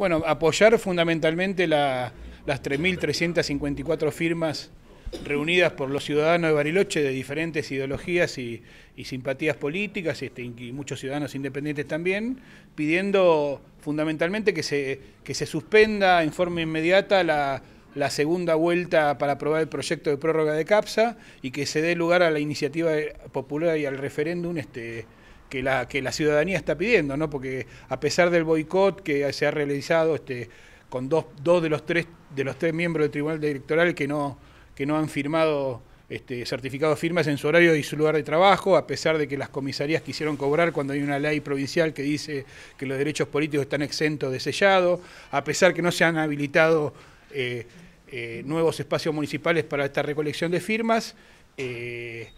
Bueno, apoyar fundamentalmente las 3.354 firmas reunidas por los ciudadanos de Bariloche de diferentes ideologías y, simpatías políticas, este, y muchos ciudadanos independientes también, pidiendo fundamentalmente que se, que se suspenda en forma inmediata la, la segunda vuelta para aprobar el proyecto de prórroga de CAPSA y que se dé lugar a la iniciativa popular y al referéndum este, que la, que la ciudadanía está pidiendo, ¿no? Porque a pesar del boicot que se ha realizado este, con dos, de los tres de los tres miembros del Tribunal Electoral que no, que no han firmado este, certificados firmas en su horario y su lugar de trabajo, a pesar de que las comisarías quisieron cobrar cuando hay una ley provincial que dice que los derechos políticos están exentos de sellado, a pesar que no se han habilitado eh, eh, nuevos espacios municipales para esta recolección de firmas, eh,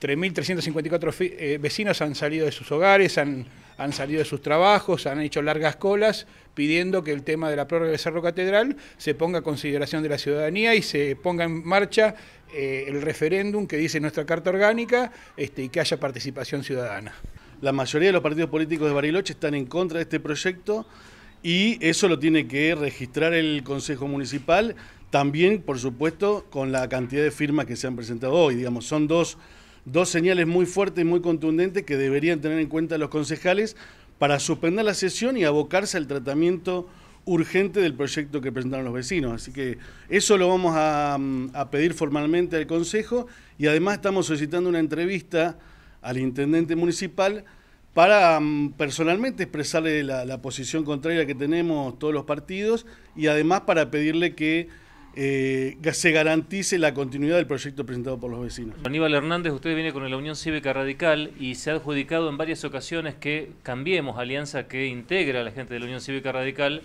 3.354 eh, vecinos han salido de sus hogares, han, han salido de sus trabajos, han hecho largas colas pidiendo que el tema de la prórroga de Cerro Catedral se ponga a consideración de la ciudadanía y se ponga en marcha eh, el referéndum que dice nuestra Carta Orgánica este, y que haya participación ciudadana. La mayoría de los partidos políticos de Bariloche están en contra de este proyecto y eso lo tiene que registrar el Consejo Municipal, también, por supuesto, con la cantidad de firmas que se han presentado hoy. Digamos, son dos dos señales muy fuertes y muy contundentes que deberían tener en cuenta los concejales para suspender la sesión y abocarse al tratamiento urgente del proyecto que presentaron los vecinos. Así que eso lo vamos a, mm, pedir formalmente al Consejo y además estamos solicitando una entrevista al intendente municipal para mm, personalmente expresarle la posición contraria que tenemos todos los partidos y además para pedirle que eh, se garantice la continuidad del proyecto presentado por los vecinos. Aníbal Hernández, usted viene con la Unión Cívica Radical y se ha adjudicado en varias ocasiones que Cambiemos, alianza que integra a la gente de la Unión Cívica Radical,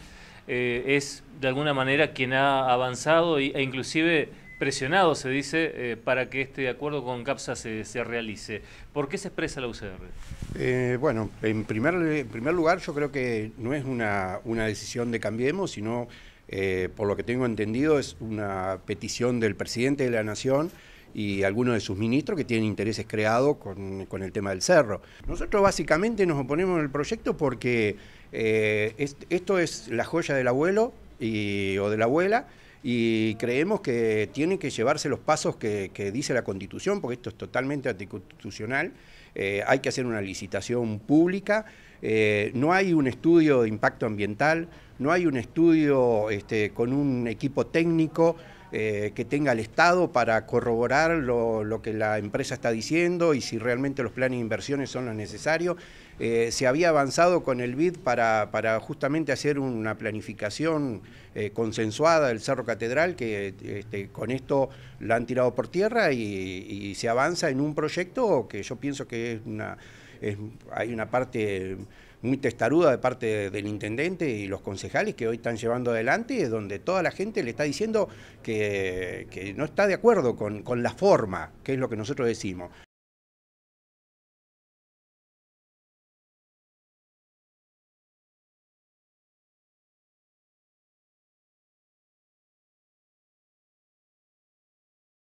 eh, es de alguna manera quien ha avanzado e inclusive presionado, se dice, eh, para que este acuerdo con CAPSA se, realice. ¿Por qué se expresa la UCR? bueno, en primer, primer lugar yo creo que no es una, una decisión de Cambiemos, sino eh, por lo que tengo entendido, es una petición del presidente de la Nación y algunos de sus ministros que tienen intereses creados con, el tema del cerro. Nosotros básicamente nos oponemos al proyecto porque eh, esto es la joya del abuelo o de la abuela y creemos que tienen que llevarse los pasos que, dice la Constitución, porque esto es totalmente constitucional, eh, hay que hacer una licitación pública, eh, no hay un estudio de impacto ambiental, no hay un estudio este, con un equipo técnico, eh, que tenga el Estado para corroborar lo, que la empresa está diciendo y si realmente los planes de inversiones son los necesarios. Eh, se había avanzado con el BID para, justamente hacer una planificación eh, consensuada del Cerro Catedral, que este, con esto la han tirado por tierra y se avanza en un proyecto que yo pienso que es una hay una parte muy testaruda de parte del intendente y los concejales que hoy están llevando adelante, donde toda la gente le está diciendo que, no está de acuerdo con, la forma, que es lo que nosotros decimos.